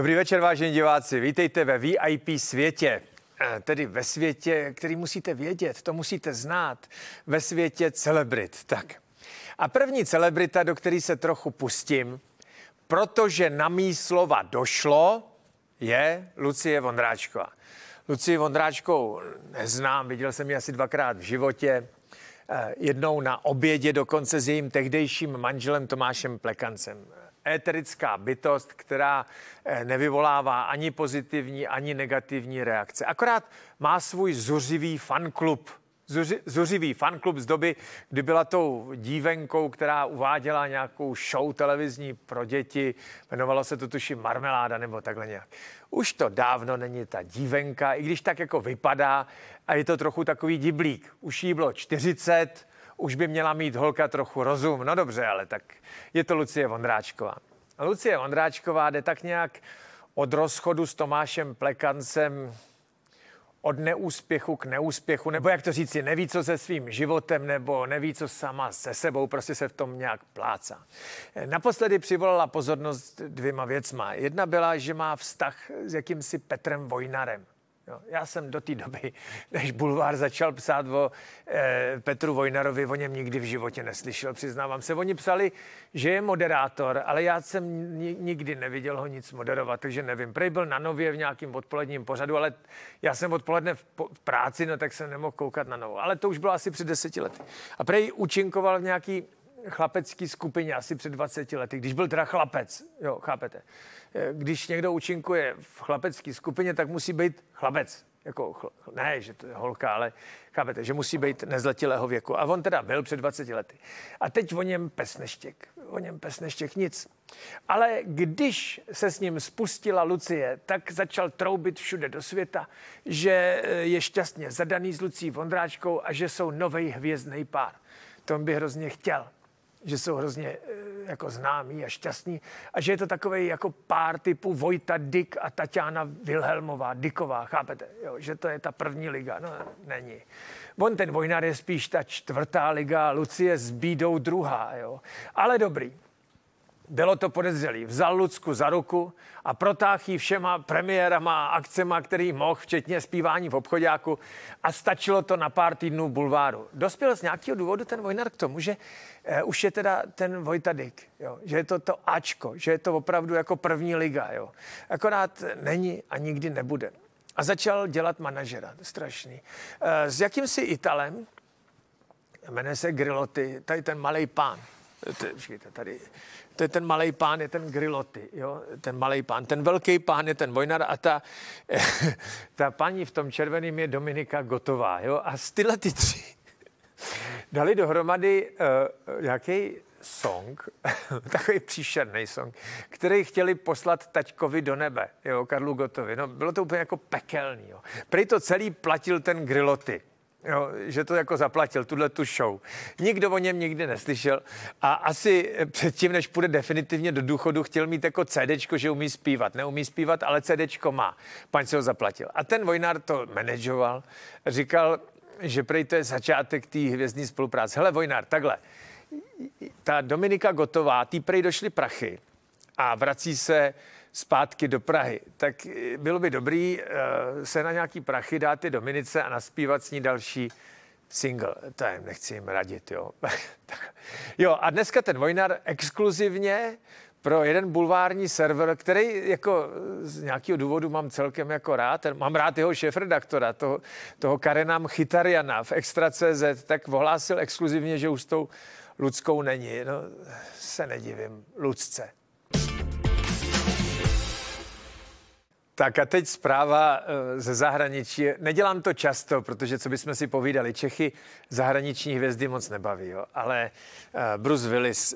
Dobrý večer, vážení diváci. Vítejte ve VIP světě. Eh, tedy ve světě, který musíte vědět, to musíte znát. Ve světě celebrit. Tak. A první celebrita, do který se trochu pustím, protože na mý slova došlo, je Lucie Vondráčková. Lucie Vondráčkou neznám, viděl jsem ji asi dvakrát v životě. Eh, jednou na obědě dokonce s jejím tehdejším manželem Tomášem Plekancem éterická bytost, která eh, nevyvolává ani pozitivní, ani negativní reakce. Akorát má svůj zuřivý fanklub. Zuři, zuřivý fanklub z doby, kdy byla tou dívenkou, která uváděla nějakou show televizní pro děti. Jmenovalo se to tuším Marmeláda nebo takhle nějak. Už to dávno není ta dívenka, i když tak jako vypadá a je to trochu takový diblík. Už jí bylo 40, už by měla mít holka trochu rozum. No dobře, ale tak je to Lucie Vondráčková. Lucie Vondráčková jde tak nějak od rozchodu s Tomášem Plekancem od neúspěchu k neúspěchu, nebo jak to říci, neví, co se svým životem, nebo neví, co sama se sebou, prostě se v tom nějak plácá. Naposledy přivolala pozornost dvěma věcma. Jedna byla, že má vztah s jakýmsi Petrem Vojnarem. Jo, no, já jsem do té doby, než Bulvár začal psát o e, Petru Vojnarovi, o něm nikdy v životě neslyšel, přiznávám se. Oni psali, že je moderátor, ale já jsem nikdy neviděl ho nic moderovat, takže nevím. Prej byl na nově v nějakém odpoledním pořadu, ale já jsem odpoledne v, po, v práci, no tak jsem nemohl koukat na novou. Ale to už bylo asi před deseti lety. A prej účinkoval v nějaký chlapecký skupině asi před 20 lety, když byl teda chlapec, jo, chápete. Eh, když někdo účinkuje v chlapecké skupině, tak musí být chlapec. Jako, chl- ne, že to je holka, ale chápete, že musí být nezletilého věku. A on teda byl před 20 lety. A teď o něm pesneštěk. O něm pesneštěk nic. Ale když se s ním spustila Lucie, tak začal troubit všude do světa, že eh, je šťastně zadaný s Lucí Vondráčkou a že jsou novej hvězdný pár. To bych hrozně chtěl že jsou hrozně eh, jako známí a šťastní a že je to takový jako pár typu Vojta Dick a Tatiana Wilhelmová, Diková, chápete, jo, že to je ta první liga, no není. On ten Vojnar je spíš ta čtvrtá liga, Lucie s Bídou druhá, jo, ale dobrý. Bylo to podezřelý. Vzal Lucku za ruku a protáhl ji všema premiérama a akcema, který mohl, včetně zpívání v obchodáku a stačilo to na pár týdnů bulváru. Dospěl z nějakého důvodu ten Vojnar k tomu, že eh, už je teda ten Vojta Dyk, jo? že je to to Ačko, že je to opravdu jako první liga. Jo? Akorát není a nikdy nebude. A začal dělat manažera, strašný. Eh, s jakýmsi Italem, jmenuje se Grilotti, tady ten malý pán, tady, to je ten malý pán, je ten griloty, jo? ten malý pán. Ten velký pán je ten vojnar a ta, ta paní v tom červeném je Dominika Gotová. Jo? A z tyhle ty tři dali dohromady uh, nějaký song, takový příšerný song, který chtěli poslat taťkovi do nebe, jo, Karlu Gotovi. No, bylo to úplně jako pekelný. Jo. Prej to celý platil ten Griloty. Jo, že to jako zaplatil, tuhle tu show. Nikdo o něm nikdy neslyšel a asi eh, předtím, než půjde definitivně do důchodu, chtěl mít jako CD, že umí zpívat. Neumí zpívat, ale CD má. Pan se ho zaplatil. A ten Vojnár to manažoval, říkal, že prej to je začátek té hvězdní spolupráce. Hele, Vojnár, takhle, ta Dominika Gotová, tý prej došly prachy, a vrací se zpátky do Prahy. Tak eh, bylo by dobrý eh, se na nějaký prachy dát i Dominice a naspívat s ní další single. To jim nechci jim radit, jo. jo, a dneska ten Vojnar exkluzivně pro jeden bulvární server, který jako z nějakého důvodu mám celkem jako rád, mám rád jeho šéf-redaktora, toho, toho Karena Chytariana v Extra.cz, tak ohlásil exkluzivně, že už s tou Ludskou není. No, se nedivím, Ludce. Tak a teď zpráva eh, ze zahraničí. Nedělám to často, protože co bychom si povídali, Čechy zahraniční hvězdy moc nebaví, jo. ale eh, Bruce Willis,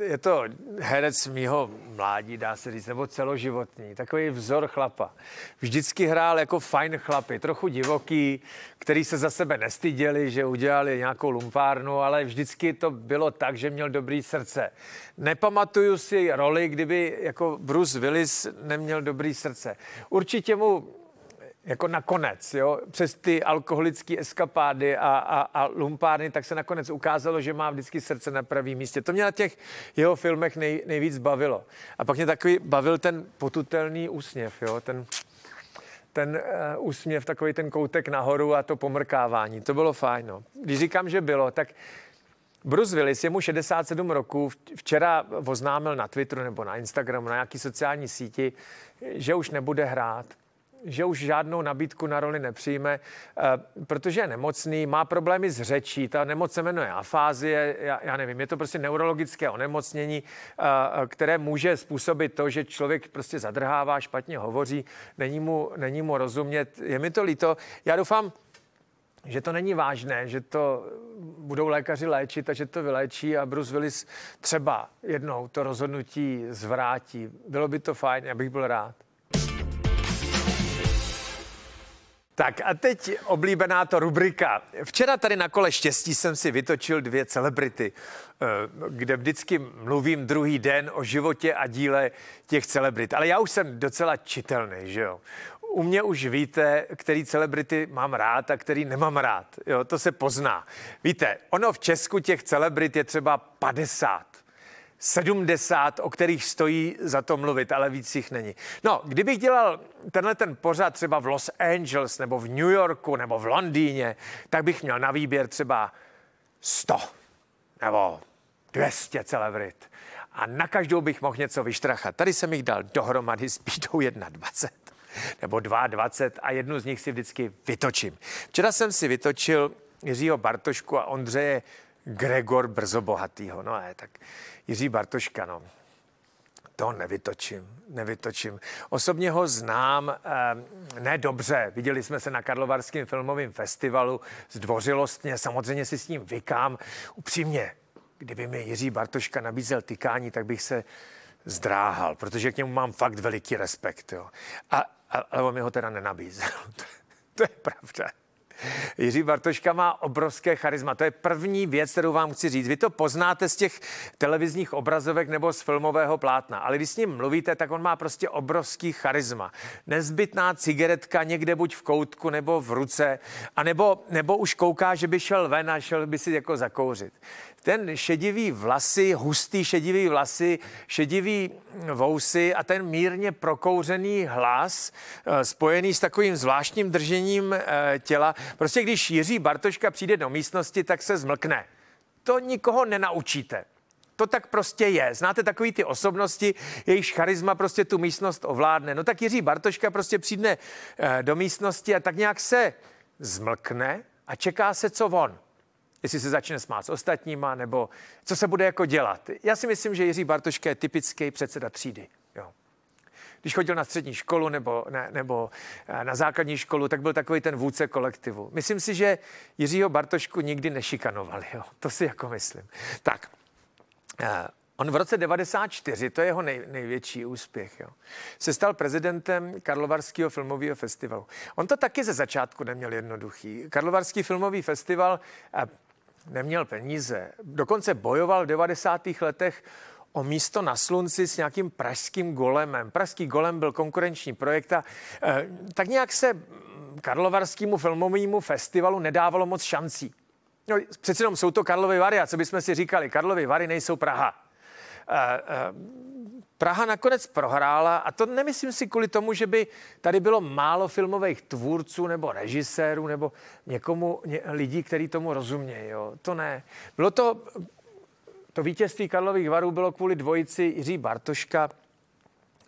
eh, je to herec mýho mládí, dá se říct, nebo celoživotní, takový vzor chlapa. Vždycky hrál jako fajn chlapy, trochu divoký, který se za sebe nestyděli, že udělali nějakou lumpárnu, ale vždycky to bylo tak, že měl dobrý srdce. Nepamatuju si roli, kdyby jako Bruce Willis neměl dobrý srdce určitě mu jako nakonec, jo, přes ty alkoholické eskapády a, a, a lumpárny, tak se nakonec ukázalo, že má vždycky srdce na pravém místě. To mě na těch jeho filmech nej, nejvíc bavilo. A pak mě takový bavil ten potutelný úsměv, jo, ten, ten uh, úsměv, takový ten koutek nahoru a to pomrkávání. To bylo fajn, no. Když říkám, že bylo, tak Bruce Willis, je mu 67 roků, včera oznámil na Twitteru nebo na Instagramu, na nějaký sociální síti, že už nebude hrát že už žádnou nabídku na roli nepřijme, eh, protože je nemocný, má problémy s řečí, ta nemoc se jmenuje afázie, já, já nevím, je to prostě neurologické onemocnění, eh, které může způsobit to, že člověk prostě zadrhává, špatně hovoří, není mu, není mu rozumět, je mi to líto. Já doufám, že to není vážné, že to budou lékaři léčit a že to vyléčí a Bruce Willis třeba jednou to rozhodnutí zvrátí. Bylo by to fajn, já bych byl rád. Tak a teď oblíbená to rubrika. Včera tady na kole štěstí jsem si vytočil dvě celebrity, eh, kde vždycky mluvím druhý den o životě a díle těch celebrit. Ale já už jsem docela čitelný, že jo u mě už víte, který celebrity mám rád a který nemám rád. Jo, to se pozná. Víte, ono v Česku těch celebrit je třeba 50. 70, o kterých stojí za to mluvit, ale víc jich není. No, kdybych dělal tenhle ten pořad třeba v Los Angeles, nebo v New Yorku, nebo v Londýně, tak bych měl na výběr třeba 100 nebo 200 celebrit. A na každou bych mohl něco vyštrachat. Tady jsem jich dal dohromady s pítou 21 nebo 22 a jednu z nich si vždycky vytočím. Včera jsem si vytočil Jiřího Bartošku a Ondřeje Gregor Bohatýho. No a je tak Jiří Bartoška, no. To nevytočím, nevytočím. Osobně ho znám eh, nedobře. Viděli jsme se na Karlovarském filmovém festivalu zdvořilostně, samozřejmě si s ním vykám. Upřímně, kdyby mi Jiří Bartoška nabízel tykání, tak bych se zdráhal, protože k němu mám fakt veliký respekt. Jo. A ale on mi ho teda nenabízel. to je pravda. Jiří Bartoška má obrovské charisma. To je první věc, kterou vám chci říct. Vy to poznáte z těch televizních obrazovek nebo z filmového plátna, ale když s ním mluvíte, tak on má prostě obrovský charisma. Nezbytná cigaretka někde buď v koutku nebo v ruce, a nebo, nebo už kouká, že by šel ven a šel by si jako zakouřit ten šedivý vlasy, hustý šedivý vlasy, šedivý vousy a ten mírně prokouřený hlas eh, spojený s takovým zvláštním držením eh, těla. Prostě když Jiří Bartoška přijde do místnosti, tak se zmlkne. To nikoho nenaučíte. To tak prostě je. Znáte takový ty osobnosti, jejichž charisma prostě tu místnost ovládne. No tak Jiří Bartoška prostě přijde eh, do místnosti a tak nějak se zmlkne a čeká se, co on jestli se začne smát s ostatníma, nebo co se bude jako dělat. Já si myslím, že Jiří Bartoška je typický předseda třídy. Jo. Když chodil na střední školu nebo, ne, nebo eh, na základní školu, tak byl takový ten vůdce kolektivu. Myslím si, že Jiřího Bartošku nikdy nešikanovali. Jo. To si jako myslím. Tak, eh, On v roce 94, to je jeho nej, největší úspěch, jo, se stal prezidentem Karlovarského filmového festivalu. On to taky ze začátku neměl jednoduchý. Karlovarský filmový festival eh, neměl peníze. Dokonce bojoval v 90. letech o místo na slunci s nějakým pražským golemem. Pražský golem byl konkurenční projekt a e, tak nějak se Karlovarskému filmovému festivalu nedávalo moc šancí. No, přeci jenom jsou to Karlovy Vary a co bychom si říkali, Karlovy Vary nejsou Praha. E, e, Praha nakonec prohrála a to nemyslím si kvůli tomu, že by tady bylo málo filmových tvůrců nebo režisérů nebo někomu ně, lidí, kteří tomu rozumějí. Jo. To ne. Bylo to, to vítězství Karlových varů bylo kvůli dvojici Jiří Bartoška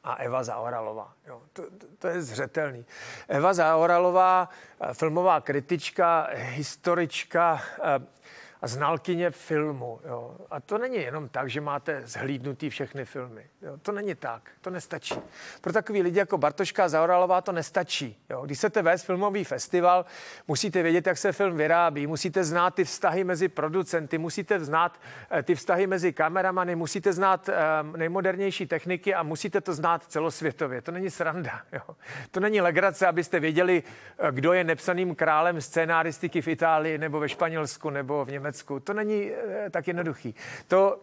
a Eva Zahoralová. Jo, to, to, je zřetelný. Eva Zahoralová, filmová kritička, historička, eh, a znalkyně filmu. Jo. A to není jenom tak, že máte zhlídnutý všechny filmy. Jo. To není tak, to nestačí. Pro takový lidi jako Bartoška Zahoralová to nestačí. Jo. Když chcete vést filmový festival, musíte vědět, jak se film vyrábí, musíte znát ty vztahy mezi producenty, musíte znát eh, ty vztahy mezi kameramany, musíte znát eh, nejmodernější techniky a musíte to znát celosvětově. To není sranda. Jo. To není legrace, abyste věděli, eh, kdo je nepsaným králem scénáristiky v Itálii nebo ve Španělsku nebo v Německu Německu. To není eh, tak jednoduchý. To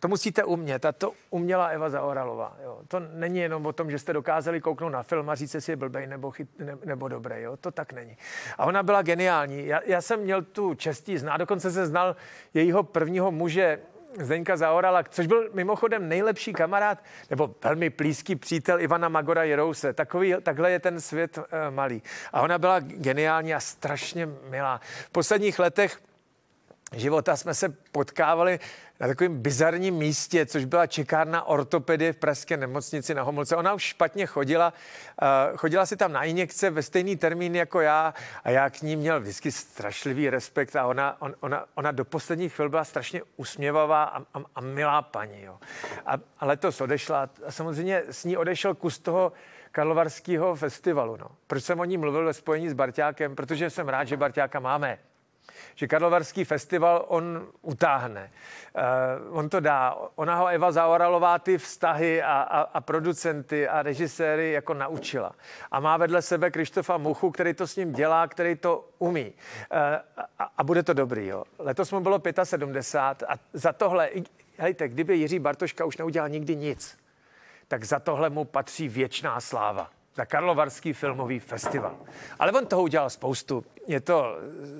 to musíte umět a to uměla Eva Zaoralová. Jo. To není jenom o tom, že jste dokázali kouknout na film a říct, jestli je blbej nebo, chyt, ne, nebo dobrý. Jo. To tak není. A ona byla geniální. Já, já jsem měl tu čestí znát, dokonce jsem znal jejího prvního muže, Zdeňka Zaorala, což byl mimochodem nejlepší kamarád, nebo velmi blízký přítel Ivana Magora Jerouse. Takový, takhle je ten svět e, malý. A ona byla geniální a strašně milá. V posledních letech života jsme se potkávali na takovém bizarním místě, což byla čekárna ortopedie v Pražské nemocnici na Homolce. Ona už špatně chodila, chodila si tam na injekce ve stejný termín jako já a já k ní měl vždycky strašlivý respekt a ona, on, ona, ona do posledních chvil byla strašně usměvavá a, a, a milá paní. Jo. A, a letos odešla a samozřejmě s ní odešel kus toho Karlovarského festivalu. No. Proč jsem o ní mluvil ve spojení s Barťákem? Protože jsem rád, že Barťáka máme že Karlovarský festival on utáhne. Uh, on to dá. Ona ho Eva Zaoralová ty vztahy a, a, a producenty a režiséry jako naučila. A má vedle sebe Krištofa Muchu, který to s ním dělá, který to umí. Uh, a, a bude to dobrý. Jo. Letos mu bylo 75 a za tohle, hejte, kdyby Jiří Bartoška už neudělal nikdy nic, tak za tohle mu patří věčná sláva na Karlovarský filmový festival. Ale on toho udělal spoustu. Je to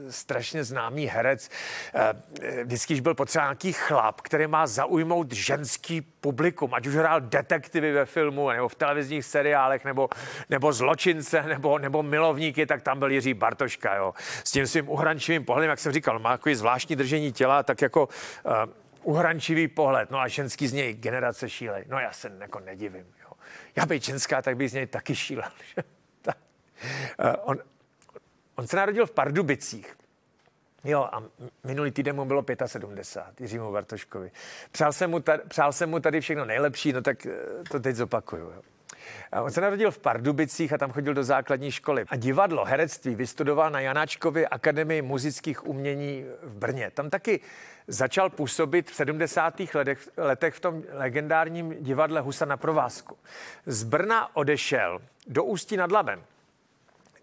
eh, strašně známý herec. Eh, eh, vždycky byl potřeba nějaký chlap, který má zaujmout ženský publikum, ať už hrál detektivy ve filmu, nebo v televizních seriálech, nebo, nebo zločince, nebo, nebo milovníky, tak tam byl Jiří Bartoška, jo. S tím svým uhrančivým pohledem, jak jsem říkal, má takový zvláštní držení těla, tak jako uhrančivý pohled, no a ženský z něj generace šílej. No já se jako nedivím já bych ženská, tak bych z něj taky šíla. Eh, on, on se narodil v Pardubicích. Jo, a minulý týden mu bylo 75, Jiřímu Bartoškovi. Přál jsem mu tady, přál jsem mu tady všechno nejlepší, no tak eh, to teď zopakuju. Jo. Eh, on se narodil v Pardubicích a tam chodil do základní školy. A divadlo, herectví vystudoval na Janáčkově akademii muzických umění v Brně. Tam taky začal působit v 70. Letech, letech v tom legendárním divadle Husa na provázku. Z Brna odešel do Ústí nad Labem.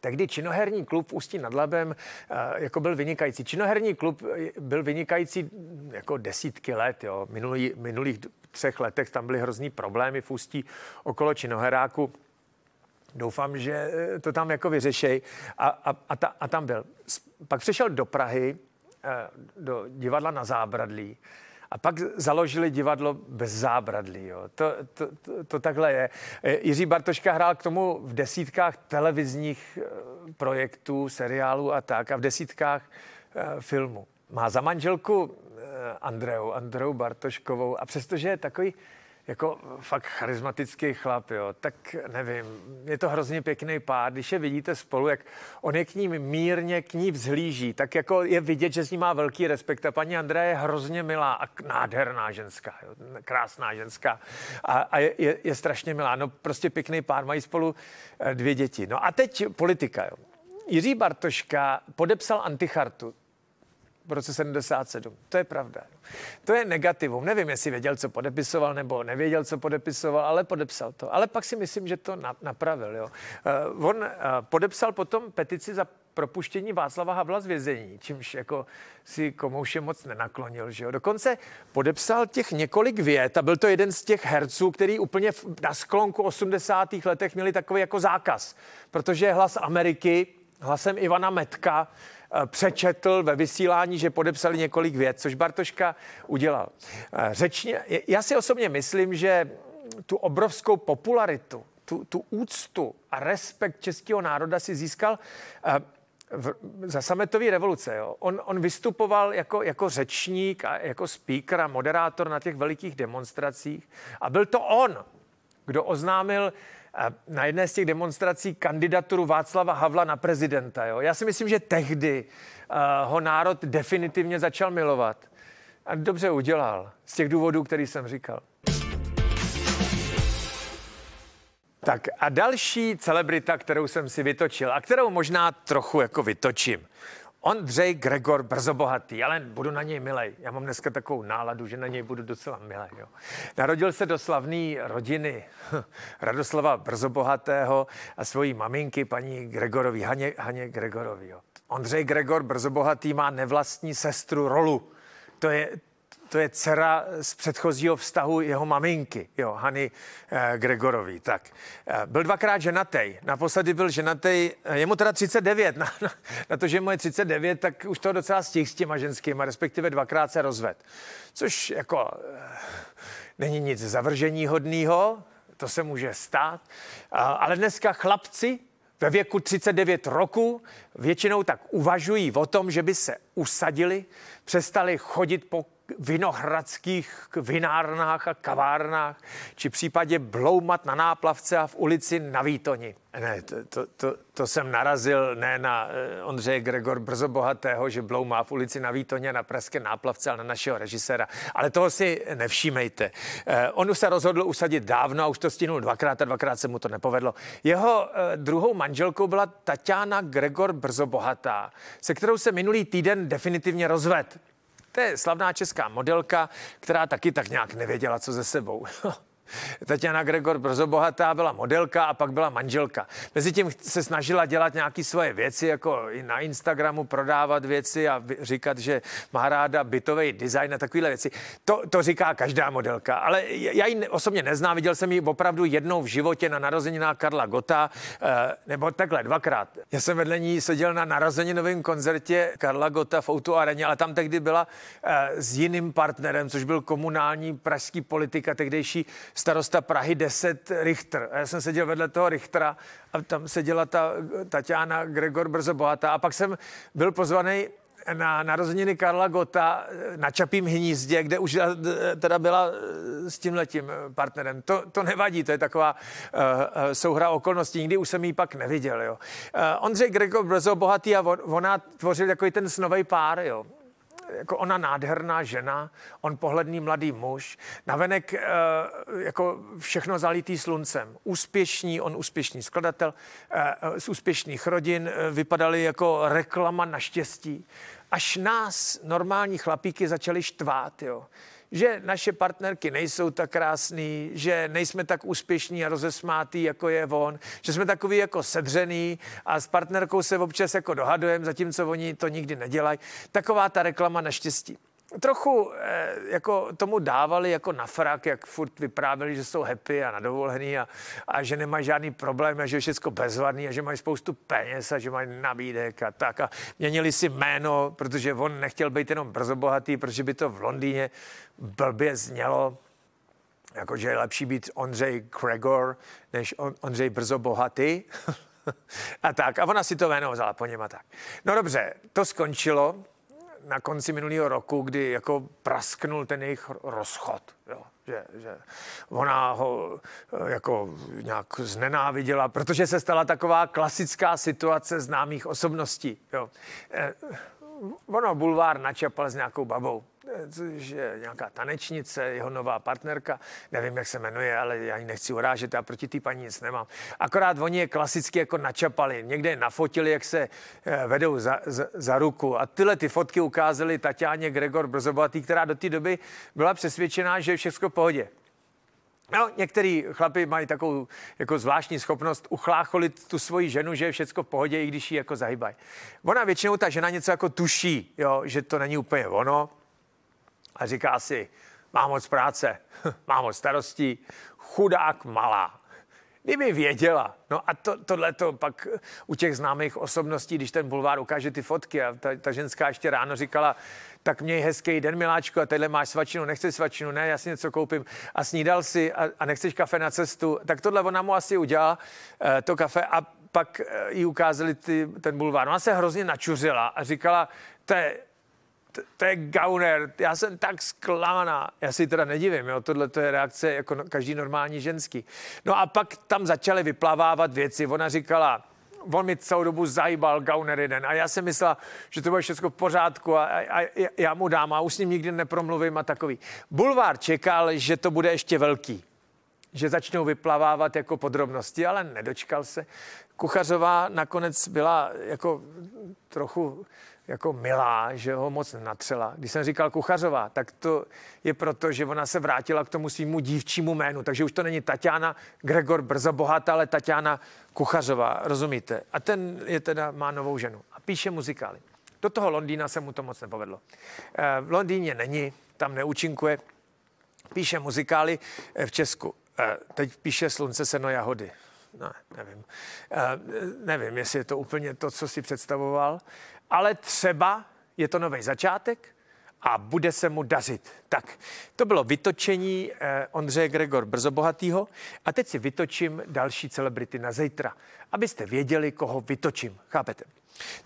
Tehdy činoherní klub v Ústí nad Labem eh, jako byl vynikající. Činoherní klub eh, byl vynikající mm, jako desítky let. Jo. Minulý, minulých třech letech tam byly hrozný problémy v Ústí okolo činoheráku. Doufám, že eh, to tam jako vyřešej. A, a, a, ta, a tam byl. Pak přišel do Prahy, Eh, do divadla na zábradlí a pak založili divadlo bez zábradlí. Jo. To, to, to, to takhle je. Eh, Jiří Bartoška hrál k tomu v desítkách televizních eh, projektů, seriálů a tak a v desítkách filmu. Má za manželku Andreu, Andreu Bartoškovou a přestože je takový jako fakt charismatický chlap, jo, tak nevím, je to hrozně pěkný pár, když je vidíte spolu, jak on je k ním mírně, k ní vzhlíží, tak jako je vidět, že s ní má velký respekt a paní Andrea je hrozně milá a nádherná ženská, jo, krásná ženská a, a je, je, je strašně milá, no prostě pěkný pár, mají spolu eh, dvě děti. No a teď politika, jo. Jiří Bartoška podepsal antichartu, v roce 77. To je pravda. To je negativum. Nevím, jestli věděl, co podepisoval, nebo nevěděl, co podepisoval, ale podepsal to. Ale pak si myslím, že to napravil. Jo. Eh, on eh, podepsal potom petici za propuštění Václava Havla z vězení, čímž jako si komouše moc nenaklonil, že jo. Dokonce podepsal těch několik vět a byl to jeden z těch herců, který úplně na sklonku 80. letech měli takový jako zákaz, protože hlas Ameriky hlasem Ivana Metka Eh, přečetl ve vysílání, že podepsali několik věc, což Bartoška udělal. Eh, řečně, já si osobně myslím, že tu obrovskou popularitu, tu, tu úctu a respekt českého národa si získal eh, v, za sametový revoluce. Jo. On, on vystupoval jako, jako řečník a jako speaker a moderátor na těch velikých demonstracích a byl to on, kdo oznámil na jedné z těch demonstrací kandidaturu Václava Havla na prezidenta. Jo? Já si myslím, že tehdy eh, ho národ definitivně začal milovat. A dobře udělal, z těch důvodů, který jsem říkal. Tak a další celebrita, kterou jsem si vytočil a kterou možná trochu jako vytočím. Ondřej Gregor, brzo bohatý, ale budu na něj milej. Já mám dneska takovou náladu, že na něj budu docela milej. Jo. Narodil se do slavné rodiny Radoslava Brzobohatého a svojí maminky, paní Gregorovi, Haně, Haně Gregorovi. Jo. Ondřej Gregor, brzo bohatý, má nevlastní sestru Rolu. To je, to je dcera z předchozího vztahu jeho maminky, jo, Hany eh, Gregorový. Tak, eh, byl dvakrát ženatej, naposledy byl ženatej, eh, je mu teda 39, na, na, na to, že mu je 39, tak už to docela stih s těma ženskýma, respektive dvakrát se rozved. Což jako eh, není nic zavržení hodného, to se může stát, eh, ale dneska chlapci ve věku 39 roku většinou tak uvažují o tom, že by se usadili, přestali chodit po vinohradských vinárnách a kavárnách, či případě bloumat na náplavce a v ulici na Výtoni. Ne, to, to, to, to jsem narazil ne na eh, Ondřeje Gregor Brzobohatého, že bloumá v ulici na Výtoně na Pražské náplavce, ale na našeho režiséra. Ale toho si nevšímejte. Eh, on už se rozhodl usadit dávno a už to stihnul dvakrát a dvakrát se mu to nepovedlo. Jeho eh, druhou manželkou byla Tatiana Gregor Brzobohatá, se kterou se minulý týden definitivně rozvedl. To je slavná česká modelka, která taky tak nějak nevěděla, co ze sebou. Tatiana Gregor brzo bohatá byla modelka a pak byla manželka. Mezitím se snažila dělat nějaké svoje věci, jako i na Instagramu prodávat věci a říkat, že má ráda bytový design a takovéhle věci. To, to říká každá modelka, ale já ji osobně neznám, viděl jsem ji opravdu jednou v životě na narozeninách Karla Gota, eh, nebo takhle dvakrát. Já jsem vedle ní seděl na narozeninovém koncertě Karla Gota v Outu Areně, ale tam tehdy byla eh, s jiným partnerem, což byl komunální pražský politika, tehdejší starosta Prahy 10 Richter. A já jsem seděl vedle toho Richtera a tam seděla ta Tatiana Gregor Brzo Bohatá. A pak jsem byl pozvaný na narozeniny Karla Gota eh, na Čapím hnízdě, kde už eh, teda byla eh, s tím letím partnerem. To, to nevadí, to je taková uh, souhra okolností, nikdy už jsem ji pak neviděl. Jo. Uh, Ondřej Gregor Brzo bohatý a on, ona tvořil takový ten snový pár, jo jako ona nádherná žena, on pohledný mladý muž, navenek eh, jako všechno zalitý sluncem. úspěšný, on úspěšný skladatel, eh, z úspěšných rodin, eh, vypadali jako reklama na štěstí. Až nás, normální chlapíky, začali štvát, jo že naše partnerky nejsou tak krásný, že nejsme tak úspěšní a rozesmátý, jako je on, že jsme takový jako sedřený a s partnerkou se občas jako dohadujeme, zatímco oni to nikdy nedělají. Taková ta reklama naštěstí trochu eh, jako tomu dávali jako na frak, jak furt vyprávěli, že jsou happy a nadovolený a, a že nemají žádný problém a že je všechno bezvadný a že mají spoustu peněz a že mají nabídek a tak a měnili si jméno, protože on nechtěl být jenom brzo bohatý, protože by to v Londýně blbě znělo, jakože je lepší být Ondřej Gregor, než on, Ondřej brzo bohatý. a tak. A ona si to jméno vzala po něm a tak. No dobře, to skončilo na konci minulého roku, kdy jako prasknul ten jejich rozchod, jo, že, že ona ho eh, jako nějak znenáviděla, protože se stala taková klasická situace známých osobností, jo. Eh, ono bulvár načapal s nějakou babou že nějaká tanečnice, jeho nová partnerka, nevím, jak se jmenuje, ale já ji nechci urážet, já proti té paní nic nemám. Akorát oni je klasicky jako načapali, někde je nafotili, jak se eh, vedou za, za, za ruku. A tyhle ty fotky ukázali Tatiáně Gregor Brzobohatý, která do té doby byla přesvědčená, že je všechno v pohodě. No, některý chlapi mají takovou jako zvláštní schopnost uchlácholit tu svoji ženu, že je všecko v pohodě, i když ji jako zahybají. Ona většinou, ta žena něco jako tuší, jo, že to není úplně ono, a říká si, má moc práce, má moc starostí, chudák malá. Kdyby věděla. No a to, tohle to pak u těch známých osobností, když ten bulvár ukáže ty fotky a ta, ta ženská ještě ráno říkala, tak měj hezký den, miláčku, a tady máš svačinu, nechceš svačinu, ne, já si něco koupím a snídal si a, a nechceš kafe na cestu, tak tohle ona mu asi udělá e, eh, to kafe a pak eh, jí ukázali ty, ten bulvár. No a se hrozně načuřila a říkala, to je to, je gauner, já jsem tak zklamaná. Já si teda nedivím, jo, tohle to je reakce jako no, každý normální ženský. No a pak tam začaly vyplavávat věci. Ona říkala, on mi celou dobu zajíbal gauner jeden a já jsem myslela, že to bude všechno v pořádku a, a, a já mu dám a už s ním nikdy nepromluvím a takový. Bulvár čekal, že to bude ještě velký že začnou vyplavávat jako podrobnosti, ale nedočkal se. Kuchařová nakonec byla jako trochu jako milá, že ho moc natřela. Když jsem říkal Kuchařová, tak to je proto, že ona se vrátila k tomu svýmu dívčímu jménu, takže už to není Tatiana Gregor Brzo Bohatá, ale Tatiana Kuchařová, rozumíte? A ten je teda, má novou ženu a píše muzikály. Do toho Londýna se mu to moc nepovedlo. Eh, v Londýně není, tam neúčinkuje, píše muzikály eh, v Česku. Eh, teď píše Slunce, seno, jahody ne, no, nevím. E, nevím, jestli je to úplně to, co si představoval, ale třeba je to nový začátek a bude se mu dařit. Tak, to bylo vytočení eh, Ondřeje Gregor Brzobohatýho a teď si vytočím další celebrity na zítra, abyste věděli, koho vytočím, chápete?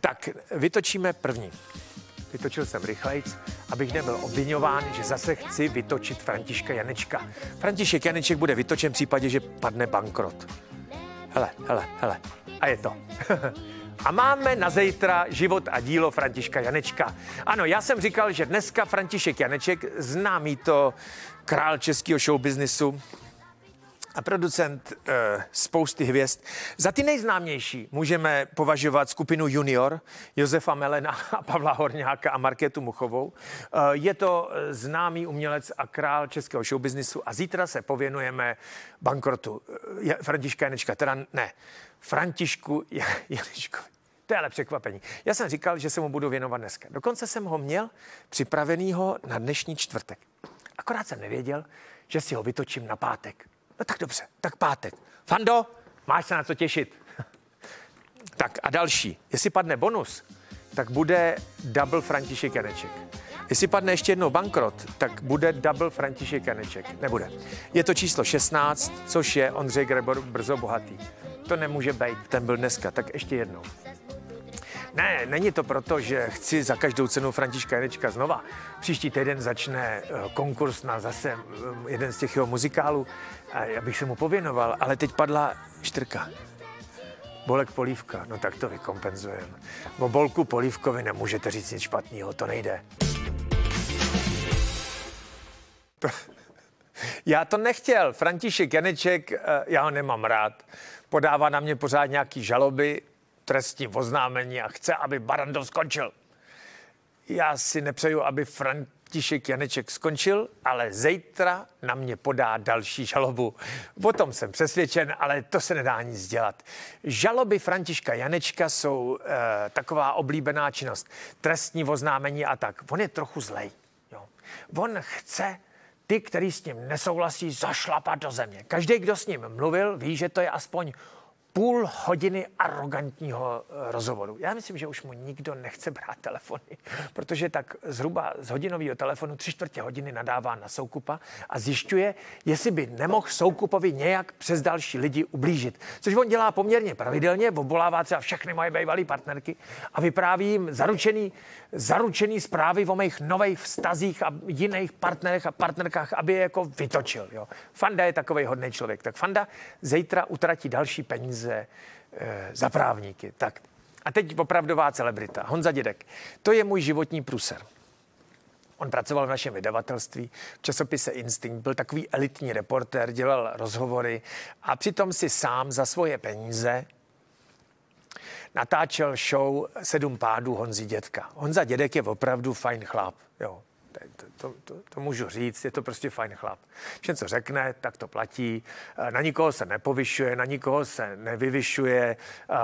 Tak, vytočíme první. Vytočil jsem rychlejc, abych nebyl obviňován, že zase chci vytočit Františka Janečka. František Janeček bude vytočen v případě, že padne bankrot hele, hele, hele. A je to. A máme na zítra život a dílo Františka Janečka. Ano, já jsem říkal, že dneska František Janeček, známý to král českého showbiznisu, a producent e, spousty hvězd. Za ty nejznámější můžeme považovat skupinu Junior, Josefa Melena a Pavla Horňáka a Markétu Muchovou. E, je to eh, známý umělec a král českého showbiznisu a zítra se pověnujeme bankrotu. e, Františka Janečka, teda ne, Františku Janečkovi. To je ale překvapení. Já jsem říkal, že se mu budu věnovat dneska. Dokonce jsem ho měl připravenýho na dnešní čtvrtek. Akorát jsem nevěděl, že si ho vytočím na pátek. No tak dobře, tak pátek. Fando, máš se na co těšit. tak a další. Jestli padne bonus, tak bude double František Janeček. Jestli padne ještě jednou bankrot, tak bude double František Janeček. Nebude. Je to číslo 16, což je Ondřej Grebor brzo bohatý. To nemůže být, ten byl dneska, tak ještě jednou. Ne, není to proto, že chci za každou cenu Františka Janečka znova. Příští týden začne eh, konkurs na zase eh, jeden z těch jeho muzikálů. A já bych se mu pověnoval, ale teď padla štrka. Bolek polívka, no tak to vykompenzujeme. O bolku polívkovi nemůžete říct nic špatného, to nejde. já to nechtěl. František Janeček, eh, já ho nemám rád. Podává na mě pořád nějaký žaloby, trestní oznámení a chce, aby Barandov skončil. Já si nepřeju, aby František František Janeček skončil, ale zítra na mě podá další žalobu. O tom jsem přesvědčen, ale to se nedá nic dělat. Žaloby Františka Janečka jsou e, taková oblíbená činnost. Trestní oznámení a tak. On je trochu zlej. Jo. On chce ty, který s ním nesouhlasí, zašlapat do země. Každý, kdo s ním mluvil, ví, že to je aspoň půl hodiny arrogantního eh, rozhovoru. Já myslím, že už mu nikdo nechce brát telefony, protože tak zhruba z hodinového telefonu tři čtvrtě hodiny nadává na Soukupa a zjišťuje, jestli by nemohl Soukupovi nějak přes další lidi ublížit. Což on dělá poměrně pravidelně, obolává třeba všechny moje bývalé partnerky a vypráví jim zaručený, zaručený zprávy o mých nových vztazích a jiných partnerech a partnerkách, aby je jako vytočil. Jo. Fanda je takový hodný člověk. Tak Fanda zítra utratí další peníze peníze eh, za právníky. Tak a teď opravdová celebrita. Honza Dědek. To je můj životní pruser. On pracoval v našem vydavatelství, v časopise Instinct, byl takový elitní reportér, dělal rozhovory a přitom si sám za svoje peníze natáčel show Sedm pádů Honzi Dědka. Honza Dědek je opravdu fajn chlap. Jo to, to, to, to můžu říct, je to prostě fajn chlap. Vše, co řekne, tak to platí. Eh, na nikoho se nepovyšuje, na nikoho se nevyvyšuje, eh,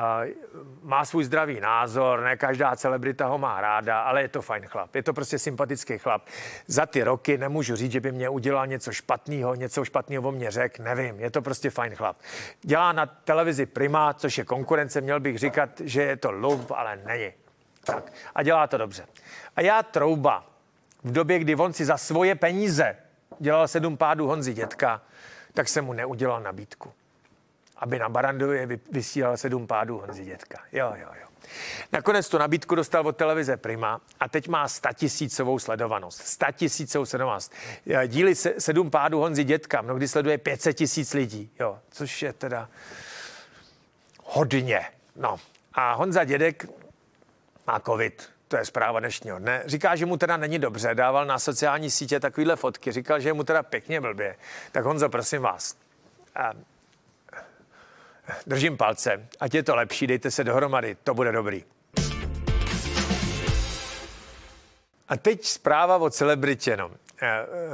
má svůj zdravý názor, ne každá celebrita ho má ráda, ale je to fajn chlap. Je to prostě sympatický chlap. Za ty roky nemůžu říct, že by mě udělal něco špatného, něco špatného o mě řekl, nevím. Je to prostě fajn chlap. Dělá na televizi Prima, což je konkurence, měl bych říkat, že je to lump, ale není. Tak. A dělá to dobře. A já trouba v době, kdy on si za svoje peníze dělal sedm pádů Honzi Dětka, tak se mu neudělal nabídku. Aby na Barandově vysílal sedm pádů Honzi Dětka. Jo, jo, jo. Nakonec tu nabídku dostal od televize Prima a teď má statisícovou sledovanost. Statisícovou sledovanost. Eh, Díly se, sedm pádů Honzi Dětka mnohdy sleduje 500 tisíc lidí, jo, což je teda hodně. No a Honza Dědek má covid to je zpráva dnešního dne, říká, že mu teda není dobře, dával na sociální sítě takovýhle fotky, říkal, že je mu teda pěkně blbě. Tak Honzo, prosím vás, držím palce, ať je to lepší, dejte se dohromady, to bude dobrý. A teď zpráva o celebritě. No.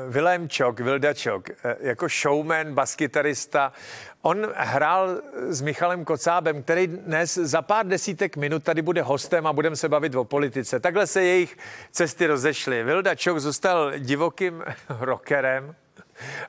Vilém Čok, Vilda Čok, jako showman, baskytarista, on hrál s Michalem Kocábem, který dnes za pár desítek minut tady bude hostem a budeme se bavit o politice. Takhle se jejich cesty rozešly. Vilda Čok zůstal divokým rockerem,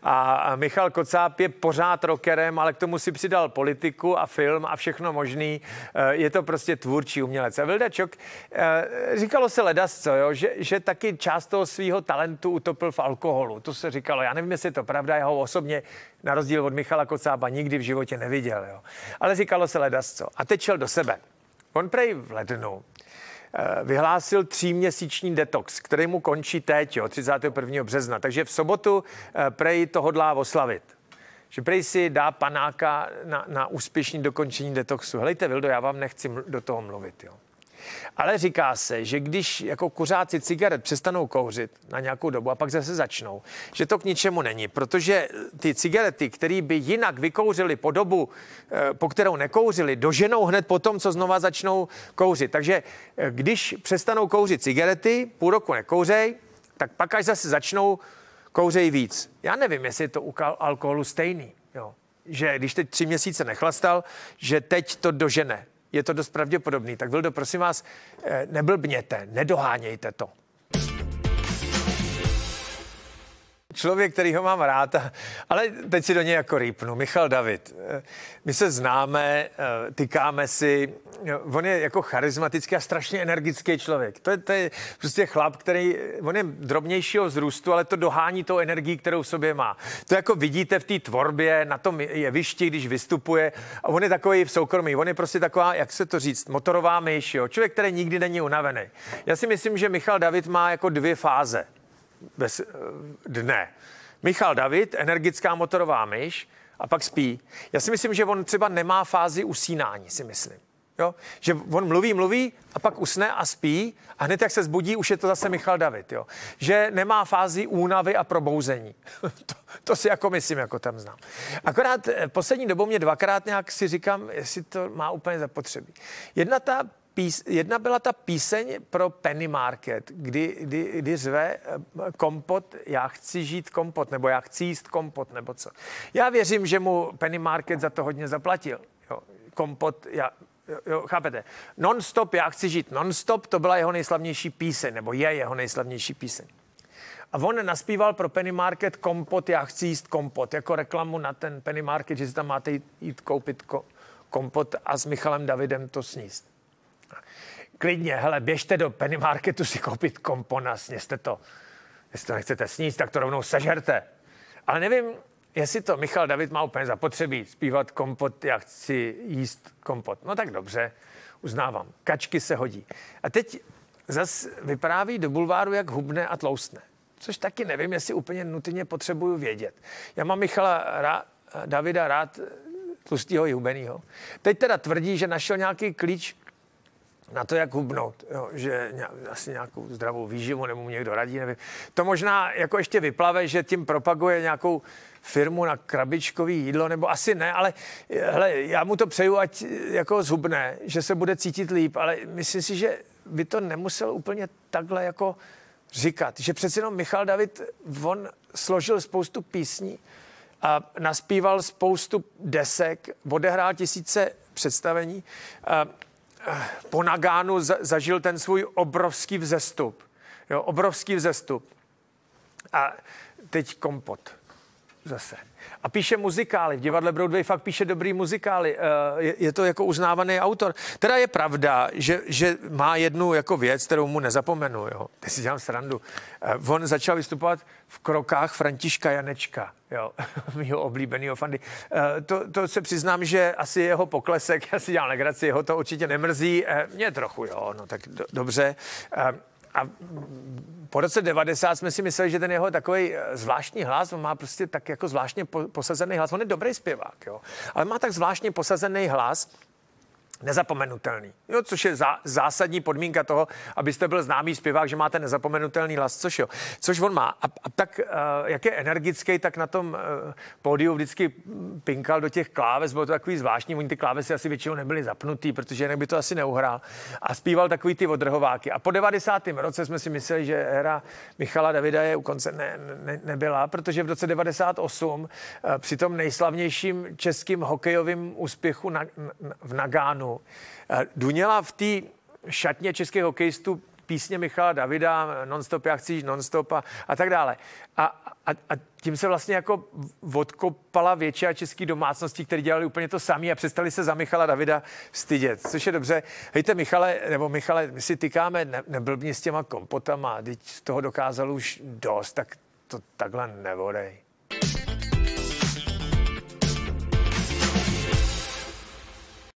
a Michal Kocáp je pořád rockerem, ale k tomu si přidal politiku a film a všechno možný. Eh, je to prostě tvůrčí umělec. A Vilda Čok, eh, říkalo se ledasco, jo? Že, že taky část toho svého talentu utopil v alkoholu. To se říkalo, já nevím, jestli je to pravda, já ho osobně na rozdíl od Michala Kocába nikdy v životě neviděl. Jo? Ale říkalo se ledasco. A teď šel do sebe. On prej v lednu Eh, vyhlásil tříměsíční detox, který mu končí teď, jo, 31. března. Takže v sobotu eh, prej to hodlá oslavit. Že prej si dá panáka na, na úspěšný dokončení detoxu. Helejte, Vildo, já vám nechci do toho mluvit. Jo. Ale říká se, že když jako kuřáci cigaret přestanou kouřit na nějakou dobu a pak zase začnou, že to k ničemu není, protože ty cigarety, které by jinak vykouřili po dobu, eh, po kterou nekouřili, doženou hned po tom, co znova začnou kouřit. Takže eh, když přestanou kouřit cigarety, půl roku nekouřej, tak pak až zase začnou kouřej víc. Já nevím, jestli je to u alkoholu stejný. Jo. Že když teď tři měsíce nechlastal, že teď to dožene je to dost pravděpodobný. Tak Vildo, prosím vás, eh, neblbněte, nedohánějte to. člověk, který ho mám rád, ale teď si do něj jako rýpnu. Michal David, my se známe, eh, tykáme si, on je jako charismatický a strašně energický člověk. To je, to je prostě chlap, který, on je drobnějšího vzrůstu, ale to dohání tou energii, kterou v sobě má. To jako vidíte v té tvorbě, na tom jevišti, když vystupuje, a on je takový v soukromí, on je prostě taková, jak se to říct, motorová myš, jo? člověk, který nikdy není unavený. Já si myslím, že Michal David má jako dvě fáze bez, dne. Michal David, energická motorová myš a pak spí. Já si myslím, že on třeba nemá fázi usínání, si myslím. Jo? Že on mluví, mluví a pak usne a spí a hned jak se zbudí, už je to zase Michal David. Jo? Že nemá fázi únavy a probouzení. to, to si jako myslím, jako tam znám. Akorát eh, poslední dobou mě dvakrát nějak si říkám, jestli to má úplně zapotřebí. Jedna ta pís, jedna byla ta píseň pro Penny Market, kdy, kdy, kdy řve eh, kompot, já chci žít kompot, nebo já chci jíst kompot, nebo co. Já věřím, že mu Penny Market za to hodně zaplatil. Jo, kompot, já, jo, jo, chápete? Non-stop, já chci žít non-stop, to byla jeho nejslavnější píseň, nebo je jeho nejslavnější píseň. A on naspíval pro Penny Market kompot, já chci jíst kompot, jako reklamu na ten Penny Market, že si tam máte jít, jít koupit ko, kompot a s Michalem Davidem to sníst klidně, hele, běžte do Penny Marketu si koupit kompona, sněste to. Jestli to nechcete sníst, tak to rovnou sežerte. Ale nevím, jestli to Michal David má úplně zapotřebí zpívat kompot, já chci jíst kompot. No tak dobře, uznávám, kačky se hodí. A teď zase vypráví do bulváru, jak hubne a tloustne. Což taky nevím, jestli úplně nutně potřebuju vědět. Já mám Michala Ra- Davida rád tlustýho i hubenýho. Teď teda tvrdí, že našel nějaký klíč na to, jak hubnout, jo, že asi nějakou zdravou výživu nebo mu někdo radí, nevím. To možná jako ještě vyplave, že tím propaguje nějakou firmu na krabičkový jídlo, nebo asi ne, ale hele, já mu to přeju, ať jako zhubne, že se bude cítit líp, ale myslím si, že by to nemusel úplně takhle jako říkat, že přeci jenom Michal David, on složil spoustu písní a naspíval spoustu desek, odehrál tisíce představení. A Eh, po Nagánu zažil ten svůj obrovský vzestup. Jo, obrovský vzestup. A teď kompot zase. A píše muzikály. V divadle Broadway fakt píše dobrý muzikály. Eh, je, to jako uznávaný autor. Teda je pravda, že, že má jednu jako věc, kterou mu nezapomenu. Jo. Teď si dělám srandu. Eh, on začal vystupovat v krokách Františka Janečka, jo, mýho oblíbeného fandy. Eh, to, to, se přiznám, že asi jeho poklesek, já si dělám legraci, jeho to určitě nemrzí. Mě trochu, jo, no tak do, dobře. A po roce 90 jsme si mysleli, že ten jeho takový eh, zvláštní hlas, on má prostě tak jako zvláštně posazený hlas. On je dobrý zpěvák, jo. Ale má tak zvláštně posazený hlas, nezapomenutelný, jo, což je zá, zásadní podmínka toho, abyste byl známý zpěvák, že máte nezapomenutelný hlas, což jo, což on má. A, a tak, uh, jak je energický, tak na tom uh, pódiu vždycky pinkal do těch kláves, bylo to takový zvláštní, oni ty klávesy asi většinou nebyly zapnutý, protože jinak by to asi neuhrál. A zpíval takový ty odrhováky. A po 90. roce jsme si mysleli, že hra Michala Davida je u konce ne, ne, nebyla, protože v roce 98 uh, eh, při tom nejslavnějším českým hokejovým úspěchu na, na, v Nagánu Duněnu. Eh, Duněla v té šatně českých hokejistů písně Michala Davida, nonstop, já chci nonstop a, a tak dále. A, a, a tím se vlastně jako odkopala většina českých domácností, které dělali úplně to samé a přestali se za Michala Davida stydět, což je dobře. Hejte Michale, nebo Michale, my si tykáme, ne, neblbni s těma kompotama, teď toho dokázal už dost, tak to takhle nevodej.